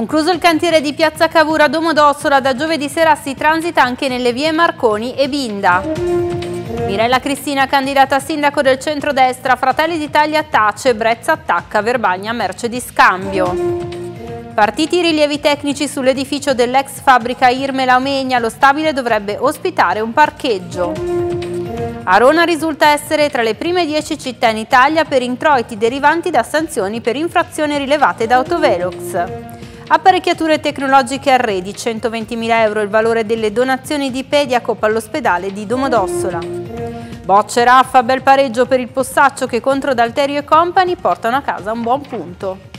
Concluso il cantiere di Piazza Cavura Domodossola, da giovedì sera si transita anche nelle vie Marconi e Binda. Mirella Cristina, candidata a sindaco del centrodestra, Fratelli d'Italia tace, Brezza attacca, Verbagna merce di scambio. Partiti rilievi tecnici sull'edificio dell'ex fabbrica Irme Laumegna, lo stabile dovrebbe ospitare un parcheggio. Arona risulta essere tra le prime 10 città in Italia per introiti derivanti da sanzioni per infrazioni rilevate da autovelox. Apparecchiature tecnologiche arredi, 120.000 euro il valore delle donazioni di Pediacop all'ospedale di Domodossola. Bocce Raffa, bel pareggio per il Possaccio che contro D'Alterio e Company portano a casa un buon punto.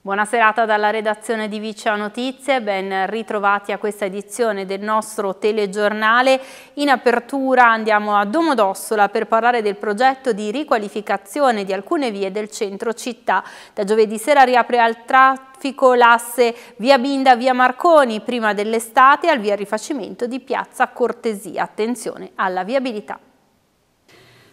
Buona serata dalla redazione di Vicea Notizie, ben ritrovati a questa edizione del nostro telegiornale. In apertura andiamo a Domodossola per parlare del progetto di riqualificazione di alcune vie del centro città. Da giovedì sera riapre al traffico l'asse via Binda, via Marconi, prima dell'estate, al via rifacimento di piazza Cortesia. Attenzione alla viabilità.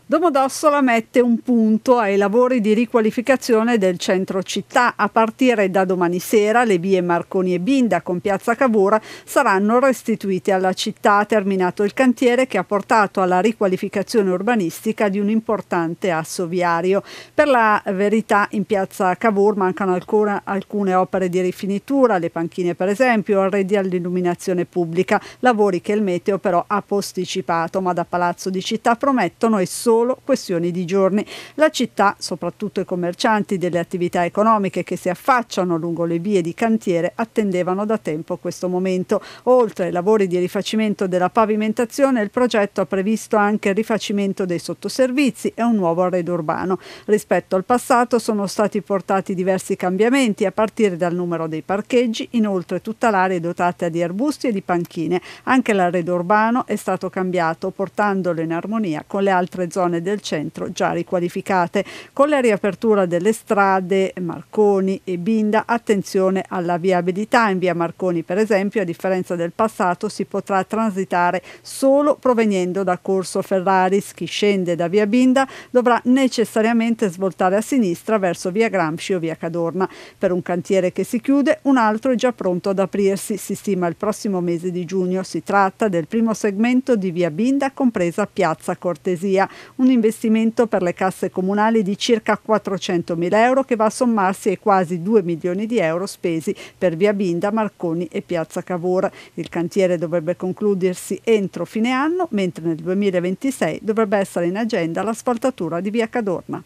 Domodossola mette un punto ai lavori di riqualificazione del centro città. A partire da domani sera le vie Marconi e Binda con Piazza Cavour saranno restituite alla città, terminato il cantiere che ha portato alla riqualificazione urbanistica di un importante asso viario. Per la verità in Piazza Cavour mancano ancora alcune opere di rifinitura, le panchine per esempio, arredi all'illuminazione pubblica, lavori che il meteo però ha posticipato, ma da Palazzo di Città promettono e sono solo questioni di giorni. La città, soprattutto i commercianti delle attività economiche che si affacciano lungo le vie di cantiere, attendevano da tempo questo momento. Oltre ai lavori di rifacimento della pavimentazione, il progetto ha previsto anche il rifacimento dei sottoservizi e un nuovo arredo urbano. Rispetto al passato sono stati portati diversi cambiamenti a partire dal numero dei parcheggi, inoltre tutta l'area è dotata di arbusti e di panchine. Anche l'arredo urbano è stato cambiato portandolo in armonia con le altre zone zone del centro già riqualificate. Con la riapertura delle strade Marconi e Binda, attenzione alla viabilità. In via Marconi, per esempio, a differenza del passato, si potrà transitare solo proveniendo da Corso Ferraris. Chi scende da via Binda dovrà necessariamente svoltare a sinistra verso via Gramsci o via Cadorna. Per un cantiere che si chiude, un altro è già pronto ad aprirsi. Si stima il prossimo mese di giugno. Si tratta del primo segmento di via Binda, compresa Piazza Cortesia un investimento per le casse comunali di circa 400 mila euro che va a sommarsi ai quasi 2 milioni di euro spesi per via Binda, Marconi e Piazza Cavour. Il cantiere dovrebbe concludersi entro fine anno, mentre nel 2026 dovrebbe essere in agenda l'asfaltatura di via Cadorna.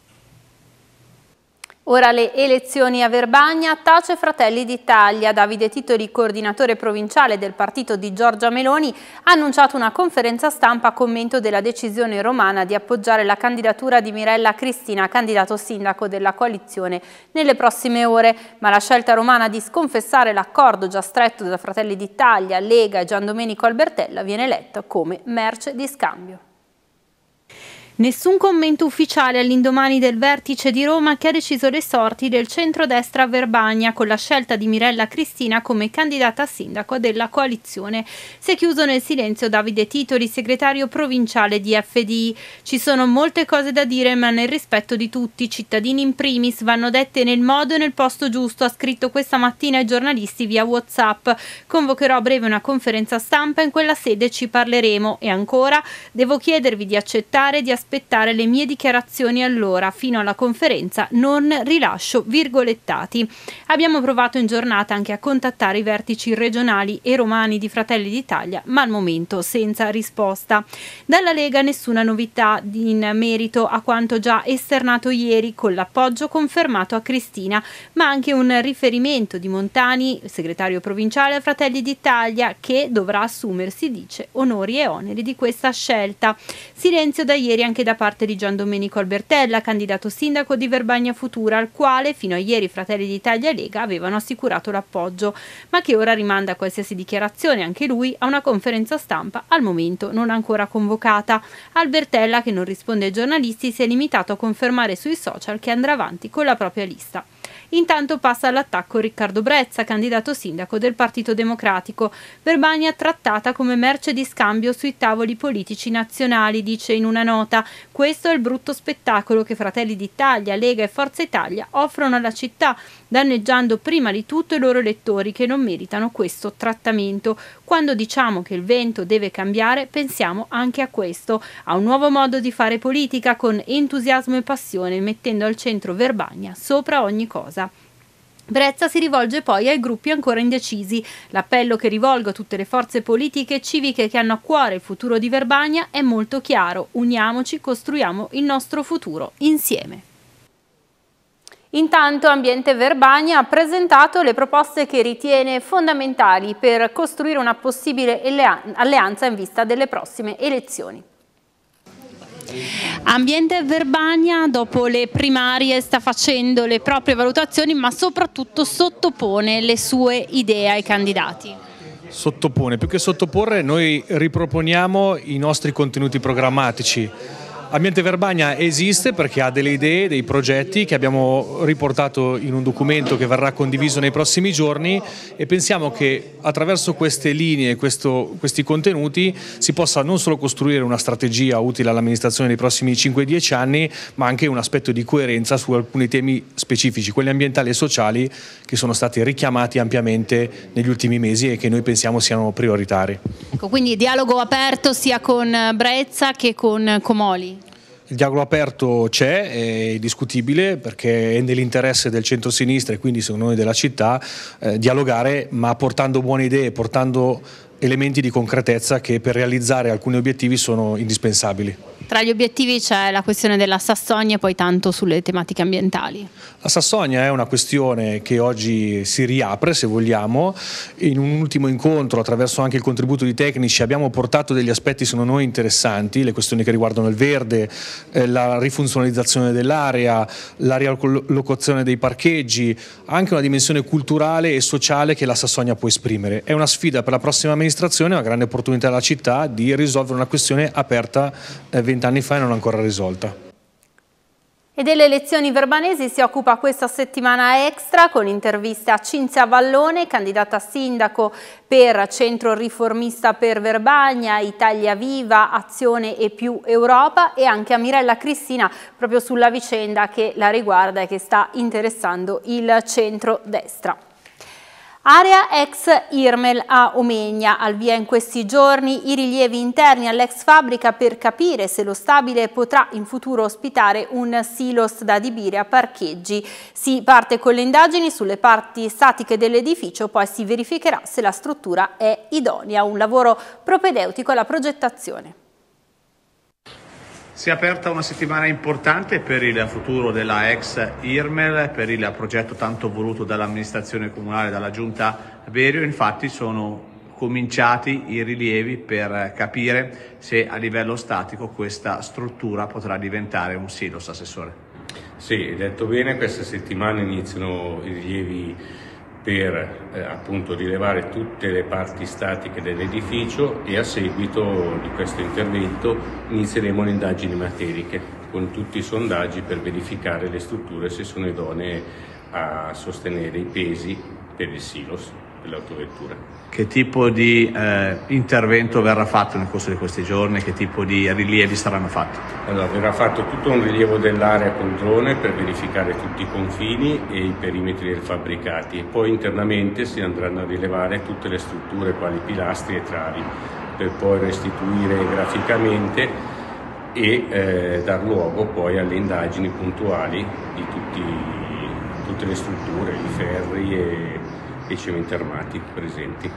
Ora le elezioni a Verbagna, tace Fratelli d'Italia. Davide Titoli, coordinatore provinciale del partito di Giorgia Meloni, ha annunciato una conferenza stampa a commento della decisione romana di appoggiare la candidatura di Mirella Cristina, candidato sindaco della coalizione, nelle prossime ore. Ma la scelta romana di sconfessare l'accordo già stretto da Fratelli d'Italia, Lega e Giandomenico Albertella viene letta come merce di scambio. Nessun commento ufficiale all'indomani del vertice di Roma che ha deciso le sorti del centrodestra a Verbagna con la scelta di Mirella Cristina come candidata a sindaco della coalizione. Si è chiuso nel silenzio Davide Titoli, segretario provinciale di FDI. Ci sono molte cose da dire, ma nel rispetto di tutti, i cittadini in primis, vanno dette nel modo e nel posto giusto, ha scritto questa mattina ai giornalisti via WhatsApp. Convocherò a breve una conferenza stampa, in quella sede ci parleremo e ancora devo chiedervi di accettare di aspettare aspettare le mie dichiarazioni allora, fino alla conferenza, non rilascio virgolettati. Abbiamo provato in giornata anche a contattare i vertici regionali e romani di Fratelli d'Italia, ma al momento senza risposta. Dalla Lega nessuna novità in merito a quanto già esternato ieri con l'appoggio confermato a Cristina, ma anche un riferimento di Montani, segretario provinciale a Fratelli d'Italia, che dovrà assumersi, dice, onori e oneri di questa scelta. Silenzio da ieri anche anche da parte di Gian Domenico Albertella, candidato sindaco di Verbagna Futura, al quale fino a ieri Fratelli d'Italia e Lega avevano assicurato l'appoggio, ma che ora rimanda qualsiasi dichiarazione, anche lui, a una conferenza stampa al momento non ancora convocata. Albertella, che non risponde ai giornalisti, si è limitato a confermare sui social che andrà avanti con la propria lista. Intanto passa all'attacco Riccardo Brezza, candidato sindaco del Partito Democratico. Verbania trattata come merce di scambio sui tavoli politici nazionali, dice in una nota. Questo è il brutto spettacolo che Fratelli d'Italia, Lega e Forza Italia offrono alla città danneggiando prima di tutto i loro elettori che non meritano questo trattamento. Quando diciamo che il vento deve cambiare, pensiamo anche a questo, a un nuovo modo di fare politica con entusiasmo e passione, mettendo al centro Verbagna sopra ogni cosa. Brezza si rivolge poi ai gruppi ancora indecisi. L'appello che rivolgo a tutte le forze politiche e civiche che hanno a cuore il futuro di Verbagna è molto chiaro. Uniamoci, costruiamo il nostro futuro insieme. Intanto Ambiente Verbania ha presentato le proposte che ritiene fondamentali per costruire una possibile alleanza in vista delle prossime elezioni. Ambiente Verbania dopo le primarie sta facendo le proprie valutazioni ma soprattutto sottopone le sue idee ai candidati. Sottopone, più che sottoporre noi riproponiamo i nostri contenuti programmatici Ambiente Verbagna esiste perché ha delle idee, dei progetti che abbiamo riportato in un documento che verrà condiviso nei prossimi giorni e pensiamo che attraverso queste linee, questo, questi contenuti si possa non solo costruire una strategia utile all'amministrazione nei prossimi 5-10 anni ma anche un aspetto di coerenza su alcuni temi specifici, quelli ambientali e sociali che sono stati richiamati ampiamente negli ultimi mesi e che noi pensiamo siano prioritari. Ecco, quindi dialogo aperto sia con Brezza che con Comoli? Il dialogo aperto c'è, è discutibile perché è nell'interesse del centro-sinistra e quindi secondo noi della città eh, dialogare ma portando buone idee, portando elementi di concretezza che per realizzare alcuni obiettivi sono indispensabili. Tra gli obiettivi c'è la questione della Sassonia e poi tanto sulle tematiche ambientali. La Sassonia è una questione che oggi si riapre, se vogliamo. In un ultimo incontro, attraverso anche il contributo di tecnici, abbiamo portato degli aspetti, sono noi, interessanti, le questioni che riguardano il verde, eh, la rifunzionalizzazione dell'area, la riallocazione dei parcheggi, anche una dimensione culturale e sociale che la Sassonia può esprimere. È una sfida per la prossima mese amministrazione una grande opportunità alla città di risolvere una questione aperta eh, vent'anni fa e non ancora risolta. E delle elezioni verbanesi si occupa questa settimana extra con interviste a Cinzia Vallone, candidata a sindaco per Centro Riformista per Verbagna, Italia Viva, Azione e più Europa e anche a Mirella Cristina proprio sulla vicenda che la riguarda e che sta interessando il centro-destra. Area ex Irmel a Omegna, al via in questi giorni i rilievi interni all'ex fabbrica per capire se lo stabile potrà in futuro ospitare un silos da adibire a parcheggi. Si parte con le indagini sulle parti statiche dell'edificio, poi si verificherà se la struttura è idonea, un lavoro propedeutico alla progettazione. Si è aperta una settimana importante per il futuro della ex IRMEL, per il progetto tanto voluto dall'amministrazione comunale, dalla giunta Berio, infatti sono cominciati i rilievi per capire se a livello statico questa struttura potrà diventare un silos, Assessore. Sì, detto bene, questa settimana iniziano i rilievi per eh, appunto rilevare tutte le parti statiche dell'edificio e a seguito di questo intervento inizieremo le indagini materiche con tutti i sondaggi per verificare le strutture se sono idonee a sostenere i pesi per il silos dell'autovettura. Che tipo di eh, intervento verrà fatto nel corso di questi giorni? Che tipo di rilievi saranno fatti? Allora, verrà fatto tutto un rilievo dell'area con drone per verificare tutti i confini e i perimetri del fabbricati e poi internamente si andranno a rilevare tutte le strutture quali pilastri e travi per poi restituire graficamente e eh, dar luogo poi alle indagini puntuali di tutti, tutte le strutture, i ferri e e cementi armati presenti.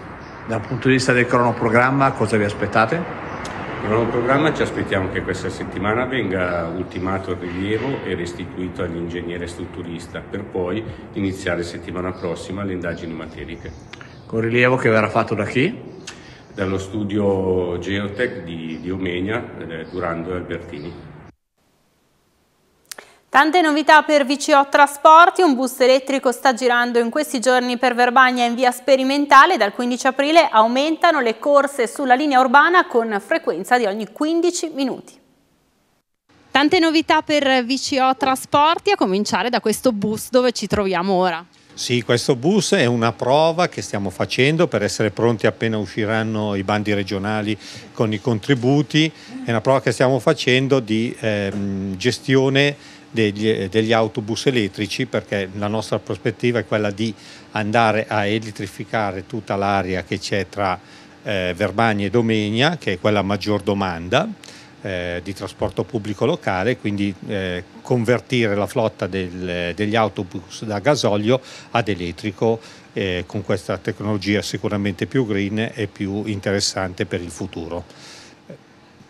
Dal punto di vista del cronoprogramma cosa vi aspettate? Il cronoprogramma ci aspettiamo che questa settimana venga ultimato il rilievo e restituito all'ingegnere strutturista per poi iniziare settimana prossima le indagini materiche. Con rilievo che verrà fatto da chi? dallo studio Geotech di, di Omegna, eh, Durando e Albertini. Tante novità per VCO Trasporti, un bus elettrico sta girando in questi giorni per Verbagna in via sperimentale, dal 15 aprile aumentano le corse sulla linea urbana con frequenza di ogni 15 minuti. Tante novità per VCO Trasporti, a cominciare da questo bus dove ci troviamo ora. Sì, questo bus è una prova che stiamo facendo per essere pronti appena usciranno i bandi regionali con i contributi, è una prova che stiamo facendo di ehm, gestione degli, degli, autobus elettrici perché la nostra prospettiva è quella di andare a elettrificare tutta l'area che c'è tra eh, Verbania e Domenia che è quella a maggior domanda eh, di trasporto pubblico locale, quindi eh, convertire la flotta del, degli autobus da gasolio ad elettrico eh, con questa tecnologia sicuramente più green e più interessante per il futuro.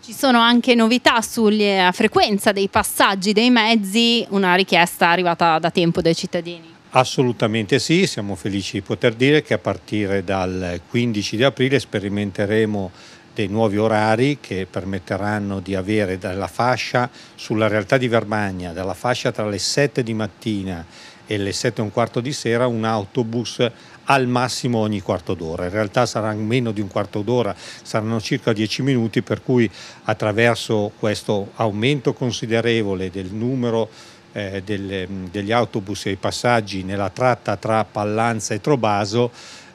Ci sono anche novità sulla frequenza dei passaggi dei mezzi, una richiesta arrivata da tempo dai cittadini. Assolutamente sì, siamo felici di poter dire che a partire dal 15 di aprile sperimenteremo dei nuovi orari che permetteranno di avere dalla fascia sulla realtà di Verbagna, dalla fascia tra le 7 di mattina e le 7 e un quarto di sera un autobus al massimo ogni quarto d'ora. In realtà saranno meno di un quarto d'ora, saranno circa 10 minuti, per cui attraverso questo aumento considerevole del numero eh, delle, degli autobus e i passaggi nella tratta tra Pallanza e Trobaso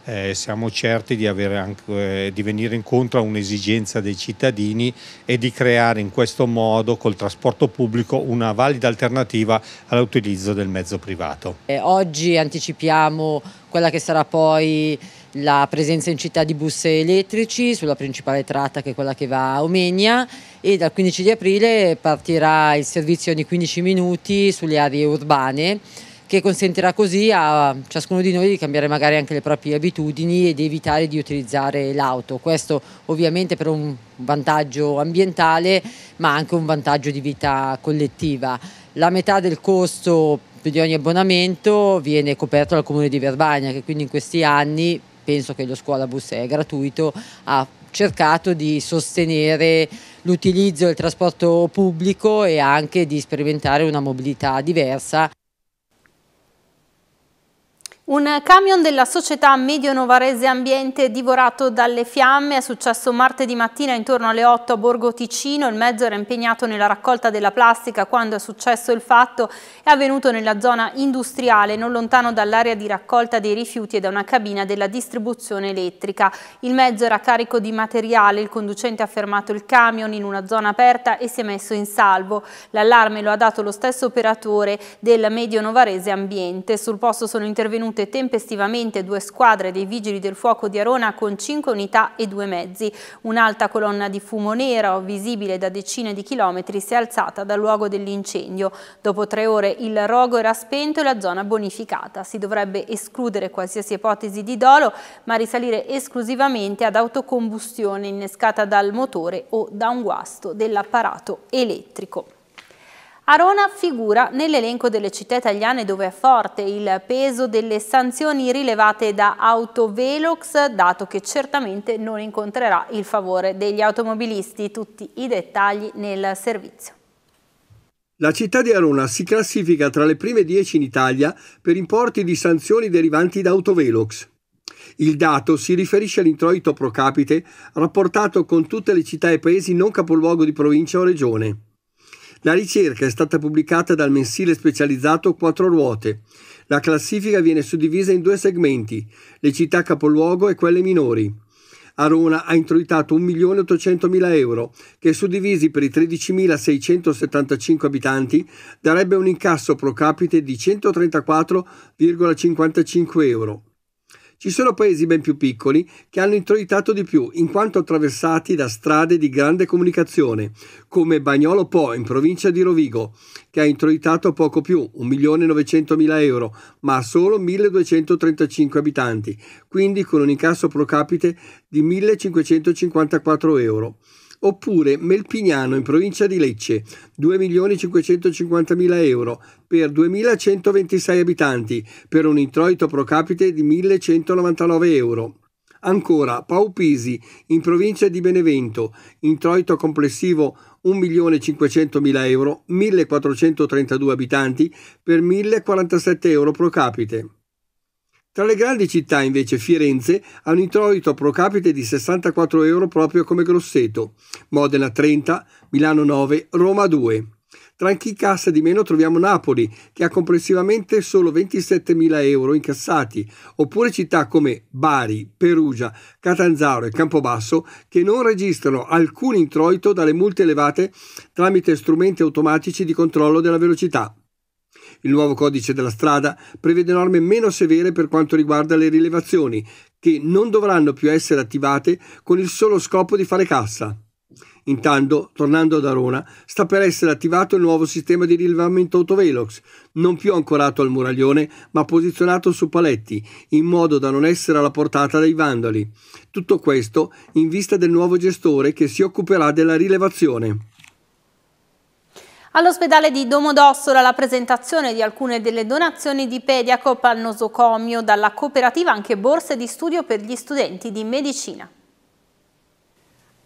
eh, siamo certi di, anche, eh, di venire incontro a un'esigenza dei cittadini e di creare in questo modo col trasporto pubblico una valida alternativa all'utilizzo del mezzo privato. Eh, oggi anticipiamo quella che sarà poi la presenza in città di bus elettrici sulla principale tratta che è quella che va a Omegna e dal 15 di aprile partirà il servizio ogni 15 minuti sulle aree urbane che consentirà così a ciascuno di noi di cambiare magari anche le proprie abitudini e di evitare di utilizzare l'auto. Questo ovviamente per un vantaggio ambientale ma anche un vantaggio di vita collettiva. La metà del costo di ogni abbonamento viene coperto dal comune di Verbania che quindi in questi anni penso che lo scuolabus è gratuito, ha cercato di sostenere l'utilizzo del trasporto pubblico e anche di sperimentare una mobilità diversa. Un camion della società Medio Novarese Ambiente divorato dalle fiamme è successo martedì mattina intorno alle 8 a Borgo Ticino. Il mezzo era impegnato nella raccolta della plastica quando è successo il fatto. È avvenuto nella zona industriale, non lontano dall'area di raccolta dei rifiuti e da una cabina della distribuzione elettrica. Il mezzo era carico di materiale, il conducente ha fermato il camion in una zona aperta e si è messo in salvo. L'allarme lo ha dato lo stesso operatore del Medio Novarese Ambiente. Sul posto sono intervenuti intervenute tempestivamente due squadre dei Vigili del Fuoco di Arona con 5 unità e due mezzi. Un'alta colonna di fumo nero, visibile da decine di chilometri, si è alzata dal luogo dell'incendio. Dopo tre ore il rogo era spento e la zona bonificata. Si dovrebbe escludere qualsiasi ipotesi di dolo, ma risalire esclusivamente ad autocombustione innescata dal motore o da un guasto dell'apparato elettrico. Arona figura nell'elenco delle città italiane dove è forte il peso delle sanzioni rilevate da Autovelox, dato che certamente non incontrerà il favore degli automobilisti. Tutti i dettagli nel servizio. La città di Arona si classifica tra le prime 10 in Italia per importi di sanzioni derivanti da Autovelox. Il dato si riferisce all'introito pro capite rapportato con tutte le città e paesi non capoluogo di provincia o regione. La ricerca è stata pubblicata dal mensile specializzato Quattro Ruote. La classifica viene suddivisa in due segmenti, le città capoluogo e quelle minori. Arona ha introitato 1.800.000 euro, che suddivisi per i 13.675 abitanti darebbe un incasso pro capite di 134,55 euro. Ci sono paesi ben più piccoli che hanno introitato di più, in quanto attraversati da strade di grande comunicazione, come Bagnolo Po in provincia di Rovigo, che ha introitato poco più, 1.900.000 euro, ma ha solo 1.235 abitanti, quindi con un incasso pro capite di 1.554 euro oppure Melpignano in provincia di Lecce 2.550.000 euro per 2.126 abitanti per un introito pro capite di 1.199 euro. Ancora Paupisi in provincia di Benevento, introito complessivo 1.500.000 euro, 1.432 abitanti per 1.047 euro pro capite. Tra le grandi città invece Firenze ha un introito pro capite di 64 euro proprio come Grosseto, Modena 30, Milano 9, Roma 2. Tra chi cassa di meno troviamo Napoli, che ha complessivamente solo 27.000 euro incassati, oppure città come Bari, Perugia, Catanzaro e Campobasso, che non registrano alcun introito dalle multe elevate tramite strumenti automatici di controllo della velocità. Il nuovo codice della strada prevede norme meno severe per quanto riguarda le rilevazioni, che non dovranno più essere attivate con il solo scopo di fare cassa. Intanto, tornando ad Arona, sta per essere attivato il nuovo sistema di rilevamento autovelox, non più ancorato al muraglione, ma posizionato su paletti, in modo da non essere alla portata dei vandali. Tutto questo in vista del nuovo gestore che si occuperà della rilevazione. All'ospedale di Domodossola la presentazione di alcune delle donazioni di Pediacop al nosocomio dalla cooperativa anche borse di studio per gli studenti di medicina.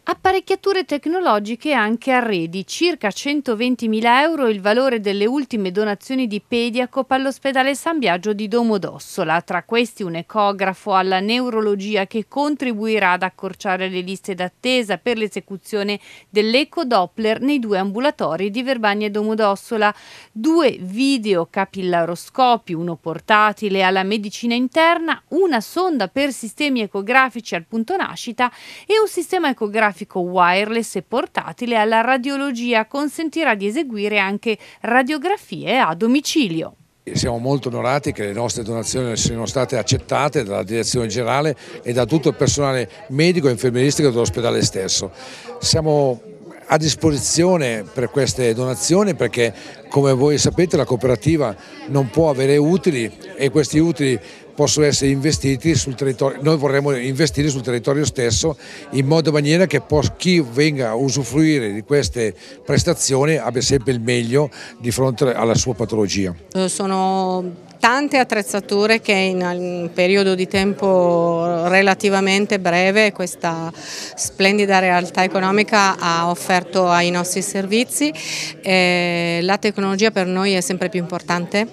Apparecchiature tecnologiche e anche arredi, circa 120.000 euro il valore delle ultime donazioni di Pediacop all'ospedale San Biagio di Domodossola, tra questi un ecografo alla neurologia che contribuirà ad accorciare le liste d'attesa per l'esecuzione dell'eco Doppler nei due ambulatori di Verbania e Domodossola, due videocapillaroscopi, uno portatile alla medicina interna, una sonda per sistemi ecografici al punto nascita e un sistema ecografico radiografico wireless e portatile alla radiologia consentirà di eseguire anche radiografie a domicilio. Siamo molto onorati che le nostre donazioni siano state accettate dalla direzione generale e da tutto il personale medico e infermieristico dell'ospedale stesso. Siamo a disposizione per queste donazioni perché come voi sapete la cooperativa non può avere utili e questi utili possono essere investiti sul territorio, noi vorremmo investire sul territorio stesso in modo maniera che chi venga a usufruire di queste prestazioni abbia sempre il meglio di fronte alla sua patologia. Eh, sono tante attrezzature che in un periodo di tempo relativamente breve questa splendida realtà economica ha offerto ai nostri servizi. Eh, la tecnologia per noi è sempre più importante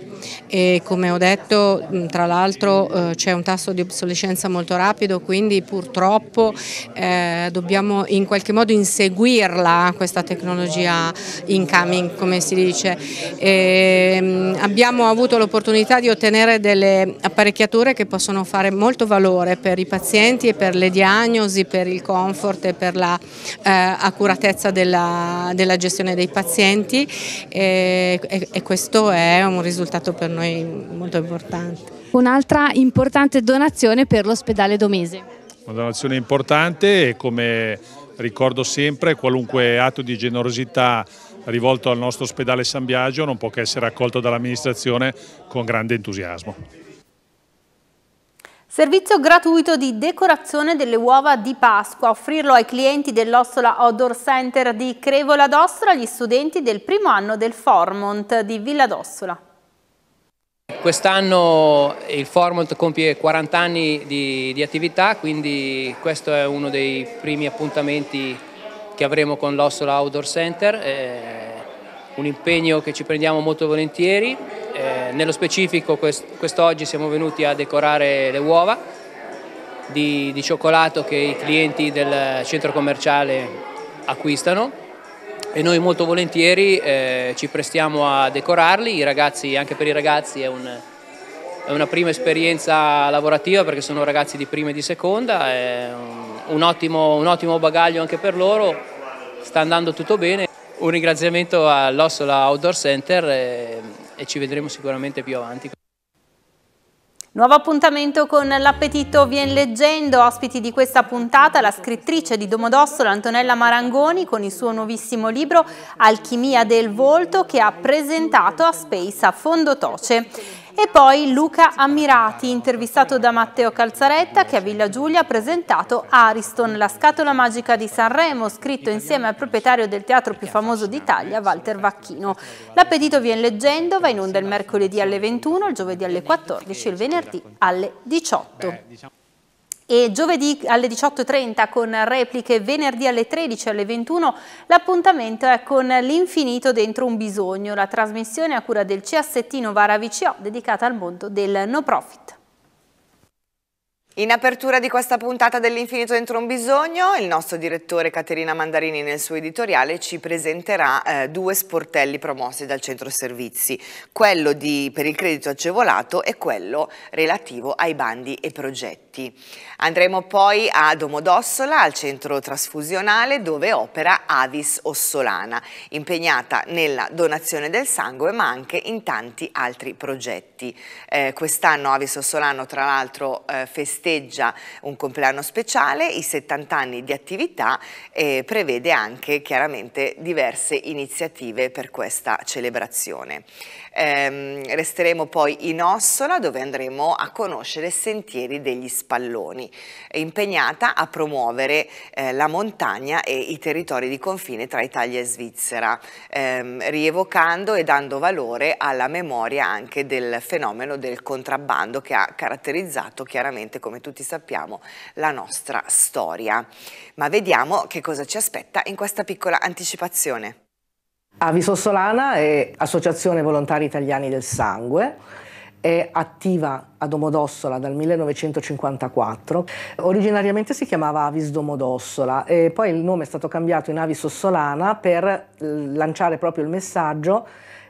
e come ho detto tra l'altro eh, c'è un tasso di obsolescenza molto rapido quindi purtroppo eh, dobbiamo in qualche modo inseguirla questa tecnologia incoming come si dice. E ehm, abbiamo avuto l'opportunità di ottenere delle apparecchiature che possono fare molto valore per i pazienti e per le diagnosi, per il comfort e per la eh, accuratezza della, della, gestione dei pazienti e, e, e questo è un risultato questo per noi molto importante. Un'altra importante donazione per l'ospedale Domese. Una donazione importante e come ricordo sempre qualunque atto di generosità rivolto al nostro ospedale San Biagio non può che essere accolto dall'amministrazione con grande entusiasmo. Servizio gratuito di decorazione delle uova di Pasqua, offrirlo ai clienti dell'Ossola Odor Center di Crevola d'Ossola, agli studenti del primo anno del Formont di Villa d'Ossola. Quest'anno il Formont compie 40 anni di, di, attività, quindi questo è uno dei primi appuntamenti che avremo con l'Ossola Outdoor Center, eh, un impegno che ci prendiamo molto volentieri. Eh, nello specifico quest'oggi siamo venuti a decorare le uova di, di cioccolato che i clienti del centro commerciale acquistano e noi molto volentieri eh, ci prestiamo a decorarli, ragazzi, anche per i ragazzi è, un, è, una prima esperienza lavorativa perché sono ragazzi di prima e di seconda, è un, un, ottimo, un ottimo bagaglio anche per loro, sta andando tutto bene. Un ringraziamento all'Ossola Outdoor Center e, eh, e ci vedremo sicuramente più avanti. Nuovo appuntamento con l'appetito Vien Leggendo, ospiti di questa puntata la scrittrice di Domodossolo Antonella Marangoni con il suo nuovissimo libro Alchimia del volto che ha presentato a Space a Fondotoce. E poi Luca Ammirati, intervistato da Matteo Calzaretta, che a Villa Giulia ha presentato Ariston, la scatola magica di Sanremo, scritto insieme al proprietario del teatro più famoso d'Italia, Walter Vacchino. L'appetito viene leggendo, va in onda il mercoledì alle 21, il giovedì alle 14 e il venerdì alle 18 e giovedì alle 18.30 con repliche venerdì alle 13 alle 21 l'appuntamento è con l'infinito dentro un bisogno la trasmissione a cura del CST Novara VCO dedicata al mondo del no profit in apertura di questa puntata dell'Infinito dentro un bisogno, il nostro direttore Caterina Mandarini nel suo editoriale ci presenterà eh, due sportelli promossi dal centro servizi, quello di, per il credito agevolato e quello relativo ai bandi e progetti. Andremo poi a Domodossola, al centro trasfusionale dove opera Avis Ossolana, impegnata nella donazione del sangue ma anche in tanti altri progetti. Eh, Quest'anno Avis Ossolano tra l'altro eh, festeggia festeggia un compleanno speciale, i 70 anni di attività e prevede anche chiaramente diverse iniziative per questa celebrazione. Ehm, resteremo poi in Ossola dove andremo a conoscere Sentieri degli Spalloni, impegnata a promuovere eh, la montagna e i territori di confine tra Italia e Svizzera, ehm, rievocando e dando valore alla memoria anche del fenomeno del contrabbando che ha caratterizzato chiaramente come come tutti sappiamo, la nostra storia. Ma vediamo che cosa ci aspetta in questa piccola anticipazione. Avi Sossolana è Associazione Volontari Italiani del Sangue, è attiva a Domodossola dal 1954. Originariamente si chiamava Avis Domodossola e poi il nome è stato cambiato in Avis Sossolana per eh, lanciare proprio il messaggio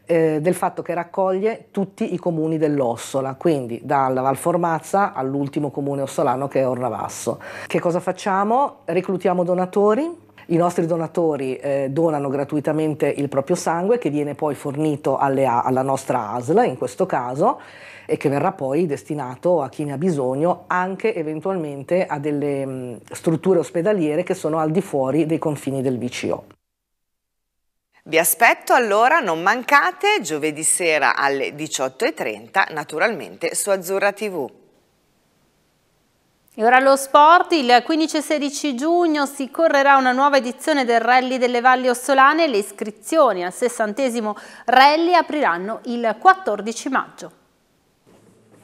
eh, del fatto che raccoglie tutti i comuni dell'Ossola, quindi dalla Valformazza all'ultimo comune ossolano che è Ornavasso. Che cosa facciamo? Reclutiamo donatori, i nostri donatori eh, donano gratuitamente il proprio sangue che viene poi fornito alle, alla nostra ASL in questo caso e che verrà poi destinato a chi ne ha bisogno anche eventualmente a delle mh, mm, strutture ospedaliere che sono al di fuori dei confini del VCO. Vi aspetto allora, non mancate, giovedì sera alle 18.30, naturalmente su Azzurra TV. E ora lo sport, il 15-16 giugno si correrà una nuova edizione del Rally delle Valli Ossolane, le iscrizioni al 60 Rally apriranno il 14 maggio.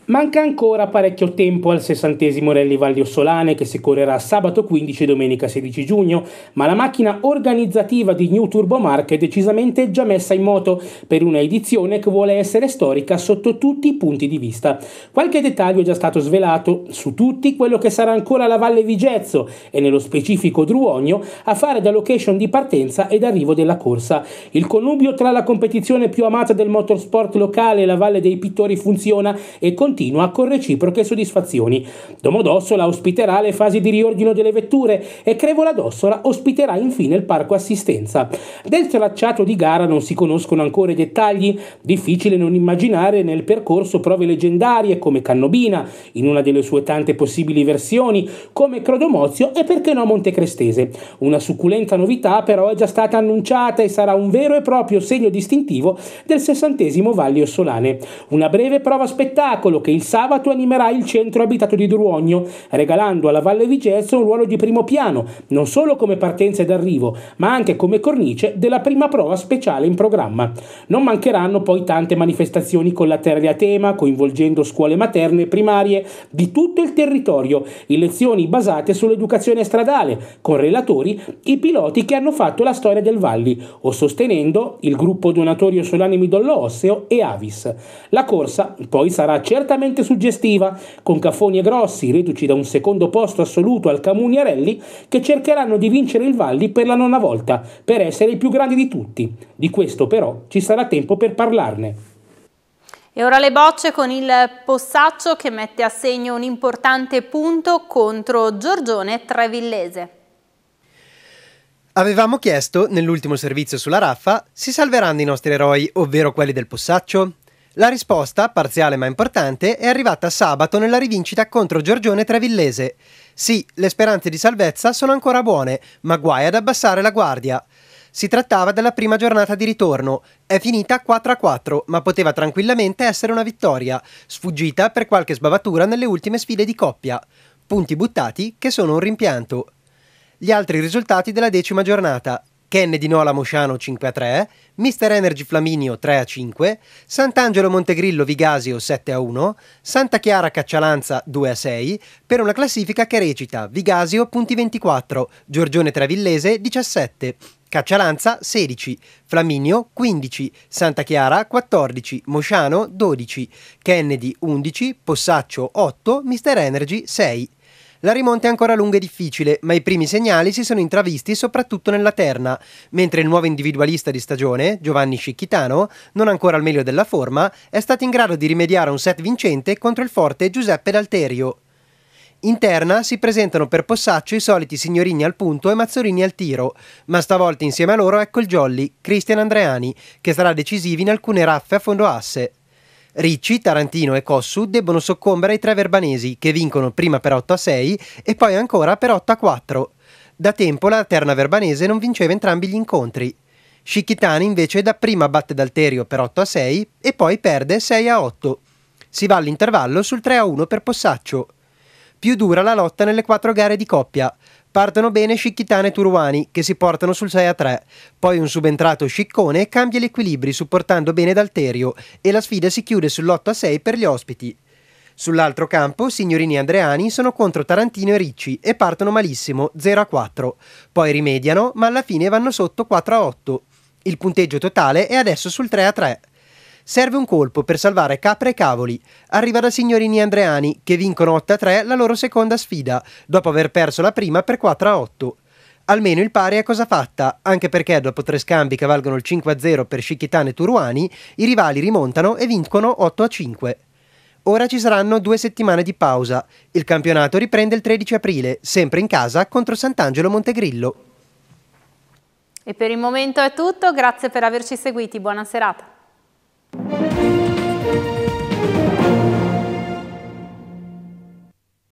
Manca ancora parecchio tempo al sessantesimo Rally Valliossolane che si correrà sabato 15 e domenica 16 giugno, ma la macchina organizzativa di New Turbo Mark è decisamente già messa in moto per una edizione che vuole essere storica sotto tutti i punti di vista. Qualche dettaglio è già stato svelato su tutti quello che sarà ancora la Valle Vigezzo e nello specifico Druogno a fare da location di partenza ed arrivo della corsa. Il connubio tra la competizione più amata del motorsport locale e la Valle dei Pittori funziona e con continua con reciproche soddisfazioni. Domodossola ospiterà le fasi di riordino delle vetture e Crevola Dossola ospiterà infine il parco assistenza. Del tracciato di gara non si conoscono ancora i dettagli, difficile non immaginare nel percorso prove leggendarie come Cannobina, in una delle sue tante possibili versioni, come Crodomozio e perché no Montecrestese. Una succulenta novità però è già stata annunciata e sarà un vero e proprio segno distintivo del sessantesimo Valle Ossolane. Una breve prova spettacolo che il sabato animerà il centro abitato di Druogno, regalando alla Valle Vigezzo un ruolo di primo piano, non solo come partenza ed arrivo, ma anche come cornice della prima prova speciale in programma. Non mancheranno poi tante manifestazioni collaterali a tema, coinvolgendo scuole materne e primarie di tutto il territorio, in lezioni basate sull'educazione stradale, con relatori i piloti che hanno fatto la storia del Valli o sostenendo il gruppo donatorio Solanemi Dolloosseo e Avis. La corsa poi sarà certamente marcatamente suggestiva, con Caffoni e Grossi, riduci da un secondo posto assoluto al Camuni e che cercheranno di vincere il Valli per la nona volta, per essere i più grandi di tutti. Di questo però ci sarà tempo per parlarne. E ora le bocce con il Possaccio che mette a segno un importante punto contro Giorgione Trevillese. Avevamo chiesto, nell'ultimo servizio sulla Raffa, si salveranno i nostri eroi, ovvero quelli del Possaccio? La risposta, parziale ma importante, è arrivata sabato nella rivincita contro Giorgione Trevillese. Sì, le speranze di salvezza sono ancora buone, ma guai ad abbassare la guardia. Si trattava della prima giornata di ritorno. È finita 4-4, ma poteva tranquillamente essere una vittoria, sfuggita per qualche sbavatura nelle ultime sfide di coppia. Punti buttati che sono un rimpianto. Gli altri risultati della decima giornata. Kennedy Nola Mosciano 5 a 3, Mr. Energy Flaminio 3 a 5, Sant'Angelo Montegrillo Vigasio 7 a 1, Santa Chiara Caccialanza 2 a 6, per una classifica che recita Vigasio punti 24, Giorgione Travillese 17, Caccialanza 16, Flaminio 15, Santa Chiara 14, Mosciano 12, Kennedy 11, Possaccio 8, Mr. Energy 6. La rimonta è ancora lunga e difficile, ma i primi segnali si sono intravisti soprattutto nella terna, mentre il nuovo individualista di stagione, Giovanni Scicchitano, non ancora al meglio della forma, è stato in grado di rimediare a un set vincente contro il forte Giuseppe D'Alterio. In terna si presentano per Possaccio i soliti signorini al punto e Mazzorini al tiro, ma stavolta insieme a loro ecco il jolly, Cristian Andreani, che sarà decisivo in alcune raffe a fondo asse. Ricci, Tarantino e Cossu debbono soccombere ai tre verbanesi che vincono prima per 8 a 6 e poi ancora per 8 a 4. Da tempo la terna verbanese non vinceva entrambi gli incontri. Scicchitani invece dapprima batte Dalterio per 8 a 6 e poi perde 6 a 8. Si va all'intervallo sul 3 a 1 per Possaccio. Più dura la lotta nelle quattro gare di coppia. Partono bene Scicchitane e Turuani, che si portano sul 6 a 3. Poi un subentrato Sciccone cambia gli equilibri supportando bene D'Alterio e la sfida si chiude sull'8 a 6 per gli ospiti. Sull'altro campo, Signorini e Andreani sono contro Tarantino e Ricci e partono malissimo 0 a 4. Poi rimediano, ma alla fine vanno sotto 4 a 8. Il punteggio totale è adesso sul 3 a 3. Serve un colpo per salvare Capra e Cavoli. Arriva da signorini Andreani, che vincono 8-3 la loro seconda sfida, dopo aver perso la prima per 4-8. Almeno il pari è cosa fatta, anche perché dopo tre scambi che valgono il 5-0 per Scichitan e Turuani, i rivali rimontano e vincono 8-5. Ora ci saranno due settimane di pausa. Il campionato riprende il 13 aprile, sempre in casa contro Sant'Angelo Montegrillo. E per il momento è tutto, grazie per averci seguiti, buona serata. Thank you.